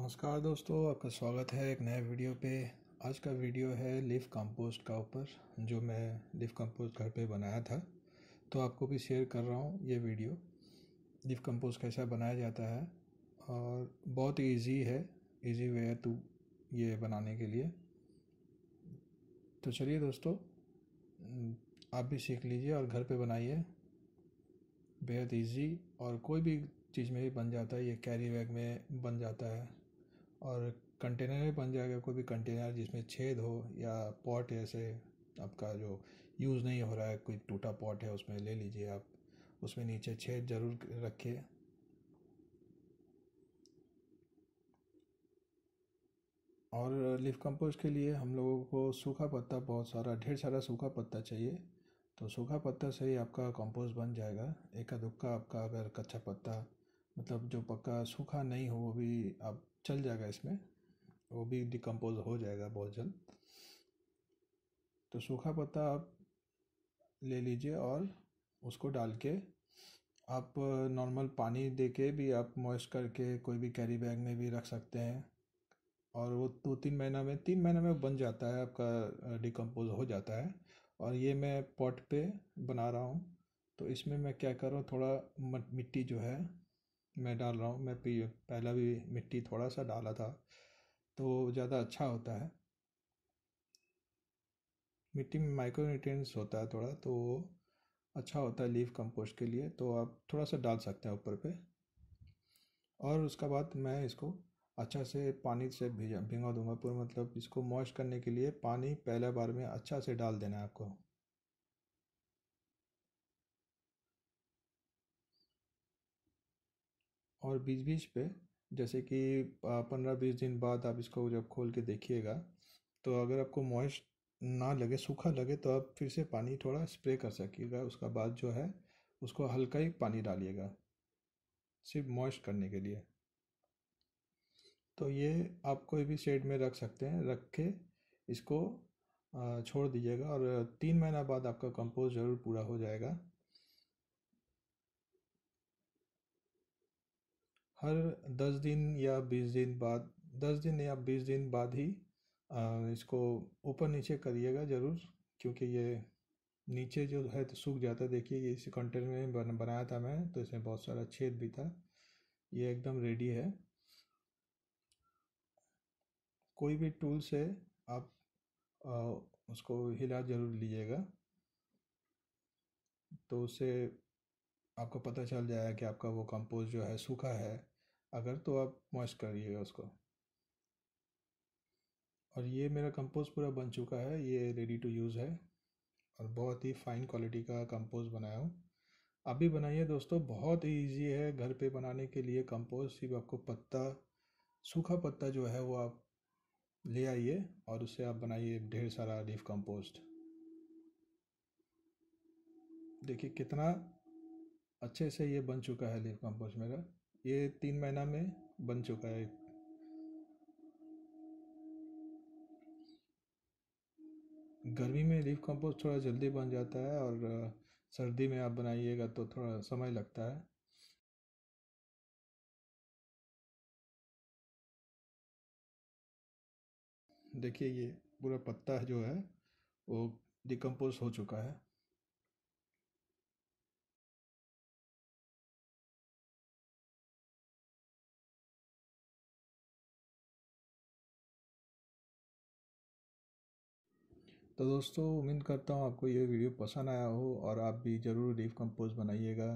नमस्कार दोस्तों आपका स्वागत है एक नए वीडियो पे आज का वीडियो है लिफ कंपोस्ट का ऊपर जो मैं लिफ कंपोस्ट घर पे बनाया था तो आपको भी शेयर कर रहा हूँ ये वीडियो लिफ कंपोस्ट कैसा बनाया जाता है और बहुत इजी है इजी वे है टू ये बनाने के लिए तो चलिए दोस्तों आप भी सीख लीजिए और घर पे बनाइए बेहद इजी और कोई भी चीज़ में भी बन जाता है ये कैरी बैग में बन जाता है और कंटेनर में बन जाएगा कोई भी कंटेनर जिसमें छेद हो या पॉट ऐसे आपका जो यूज़ नहीं हो रहा है कोई टूटा पॉट है उसमें ले लीजिए आप उसमें नीचे छेद ज़रूर रखिए और लिफ कंपोस्ट के लिए हम लोगों को सूखा पत्ता बहुत सारा ढेर सारा सूखा पत्ता चाहिए तो सूखा पत्ता से ही आपका कंपोस्ट बन जाएगा एक दुक्का आपका अगर कच्चा पत्ता मतलब जो पक्का सूखा नहीं हो वो भी आप चल जाएगा इसमें वो भी डिकम्पोज हो जाएगा बहुत जल्द तो सूखा पत्ता आप ले लीजिए और उसको डाल के आप नॉर्मल पानी दे के भी आप मॉइस्ट करके कोई भी कैरी बैग में भी रख सकते हैं और वो दो तीन महीना में तीन महीना में बन जाता है आपका डिकम्पोज हो जाता है और ये मैं पॉट पे बना रहा हूँ तो इसमें मैं क्या कर रहा हूँ थोड़ा मिट्टी जो है मैं डाल रहा हूँ मैं पहला भी मिट्टी थोड़ा सा डाला था तो ज़्यादा अच्छा होता है मिट्टी में माइक्रो न्यूट्रिएंट्स होता है थोड़ा तो अच्छा होता है लीफ कंपोस्ट के लिए तो आप थोड़ा सा डाल सकते हैं ऊपर पे और उसका बाद मैं इसको अच्छा से पानी से भिजा भिंगा दूंगा पूरा मतलब इसको मॉइस्ट करने के लिए पानी पहले बार में अच्छा से डाल देना है आपको और बीच बीच पे जैसे कि पंद्रह बीस दिन बाद आप इसको जब खोल के देखिएगा तो अगर आपको मॉइस्ट ना लगे सूखा लगे तो आप फिर से पानी थोड़ा स्प्रे कर सकिएगा उसका बाद जो है उसको हल्का ही पानी डालिएगा सिर्फ मॉइस्ट करने के लिए तो ये आप कोई भी शेड में रख सकते हैं रख के इसको छोड़ दीजिएगा और तीन महीना बाद आपका कंपोस्ट ज़रूर पूरा हो जाएगा हर दस दिन या बीस दिन बाद दस दिन या बीस दिन बाद ही इसको ऊपर नीचे करिएगा ज़रूर क्योंकि ये नीचे जो है तो सूख जाता है देखिए ये इसी कंटेनर में बनाया था मैं तो इसमें बहुत सारा छेद भी था ये एकदम रेडी है कोई भी टूल से आप उसको हिला ज़रूर लीजिएगा तो उसे आपको पता चल जाएगा कि आपका वो कंपोज जो है सूखा है अगर तो आप मॉइस्ट करिएगा उसको और ये मेरा कंपोज पूरा बन चुका है ये रेडी टू यूज़ है और बहुत ही फ़ाइन क्वालिटी का कंपोज बनाया हूँ आप भी बनाइए दोस्तों बहुत ही ईजी है घर पे बनाने के लिए कंपोज सिर्फ आपको पत्ता सूखा पत्ता जो है वो आप ले आइए और उससे आप बनाइए ढेर सारा लीफ कंपोस्ट देखिए कितना अच्छे से ये बन चुका है लीफ कंपोस्ट मेरा ये तीन महीना में बन चुका है गर्मी में लीफ कंपोस्ट थोड़ा जल्दी बन जाता है और सर्दी में आप बनाइएगा तो थोड़ा समय लगता है देखिए ये पूरा पत्ता जो है वो डिकम्पोज हो चुका है तो दोस्तों उम्मीद करता हूँ आपको ये वीडियो पसंद आया हो और आप भी ज़रूर लीफ कंपोज बनाइएगा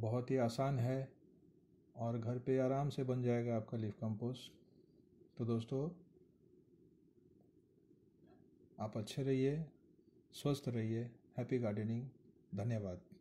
बहुत ही आसान है और घर पे आराम से बन जाएगा आपका लीफ कंपोज तो दोस्तों आप अच्छे रहिए स्वस्थ रहिए हैप्पी गार्डनिंग धन्यवाद